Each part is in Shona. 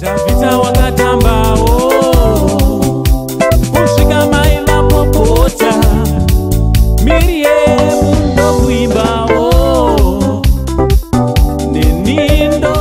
Tavita wakatambawo oh. kusvika maila popota miri yemundo kuimbawo oh. nenindo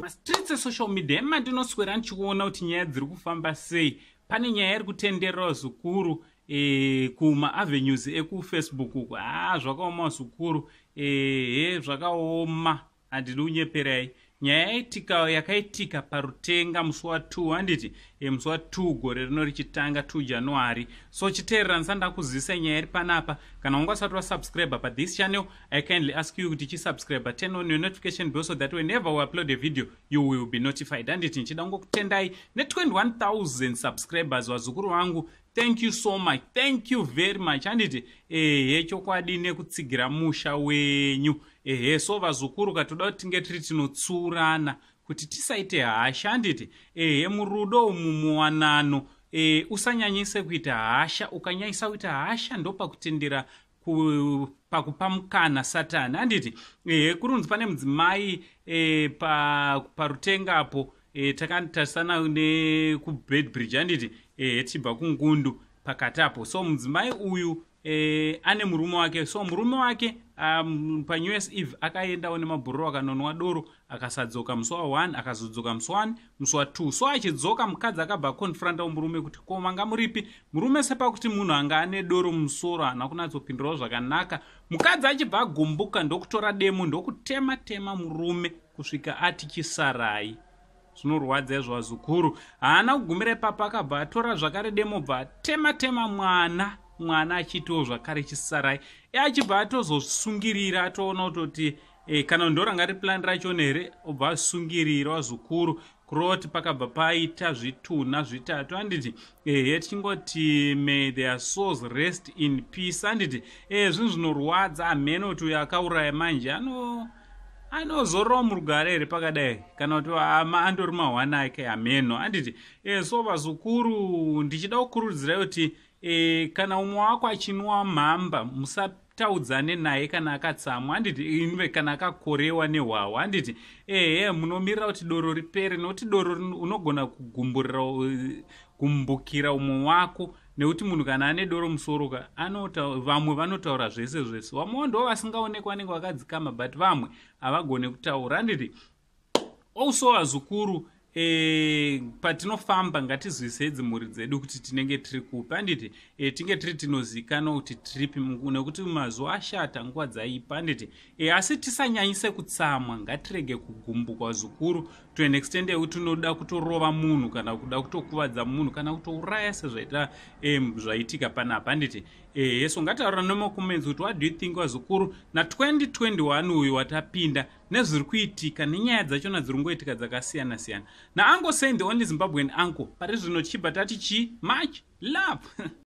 mastritsi esocial media emandinoswera ndichiona kuti nyaya dziri kufamba sei pane nyaya iri kutenderera zukuru eh, e, kumaavenues ekufacebook uku haa ah, zvakaoma zukuru ehe eh, zvakaoma handidi kunyeperai nyaya yaitika yakaitika parutenga musi wa2 handiti e, musi wa2 gore rino richitanga 2 january so chiteerera ndisanda kuzivisai nyaya iri panapa kana wanga usati wasubscribe pathis channel i kindly ask you kuti chisubscribe turn on your notification bill so that whenever weupload a video you will be notified handiti ndichida ngokutendai ne21 000 subscribers vazukuru vangu thank you so much thank you very much handiti ehe chokwadi nekutsigira musha wenyu ehe so vazukuru katoda kuti tinge tiri tinotsuurana kuti tisaite hasha handiti ehe murudo umu muwanano e, usanyanyise kuita hasha ukanyanyisa kuita hasha ndopakutendera ku, pakupa mukana satani handiti ehe kurunzi pane mudzimai e, parutengapo pa e, eh, takatarisana nekubedbridge handiti e, eh, tichibva kungundu pakati apo so mudzimai uyu e, ane murume wake so murume wake um, panews eve akaendawo nemabhororo akanonwa doro akasadzoka musi wa1 akazodzoka musi wa1 musi wa2 so achidzoka mukadzi akabva akonfrontawo murume kuti ko manga muripi murume sepakuti munhu anga ane doro musoro haana kunatsopindurawo zvakanaka mukadzi achibva agumbuka ndokutora demo ndokutema tema murume kusvika atichisarai zvinorwadza izvo zvikuru haana kugumira ipapo akabva atora zvakare demobva atema tema mwana mwana achitiwo zvakare chisarai e achibva atozosungirira atoona kutoti e, kana ndoranga ri plani rachona here obva asungirirwa zvikuru kurovakuti pakabva paita zvitunha zvitatu anditi ehe tichingoti may their souls rest in peace anditi e zvinhu zvinorwadza hamene kuti uyo akauraya manje ano anozorowa murugare here pakadai kana kuti andori mahwana ake ameno anditi e, so vazukuru ndichida kukurudzirai kuti e, kana umwe wako achinwa mhamba musataudzane naye kana akatsamwa anditi eh, inve kana akakorewa nehwahwa anditi ehe munomirira kuti doro ripere nokuti doro unogona kugumburira kumbukira umwe wako nekuti munhu kana ane doro musoro ka vamwe vanotaura zvese zvese vamwe vandova vasingaonekwa vanenge vakadzikama but vamwe havagone kutaura handiri ousowa oh, zukuru e, patinofamba ngatizivisei dzimhuri dzedu kuti tinenge tiri kupi anditi e, tinge tiri tinozikanwa kuti tiripi nekuti mazuva ashata nguva dzaipa anditi e, asi tisanyanyise kutsamwa ngatirege kugumbuka zukuru to an extend yekuti unoda kutorova munhu kana kuda kutokuvadza munhu kana kutouraya sezvaita zvaitika e, panapa anditi eso ngataura nemakumenzi kuti what do you think wazukuru na2021 uyu watapinda nezviri kuitika nenyaya dzachona dziri ngoitika dzakasiyana siyana naangle sain the only zimbabwen uncle pari zvino tichibva tati chi much love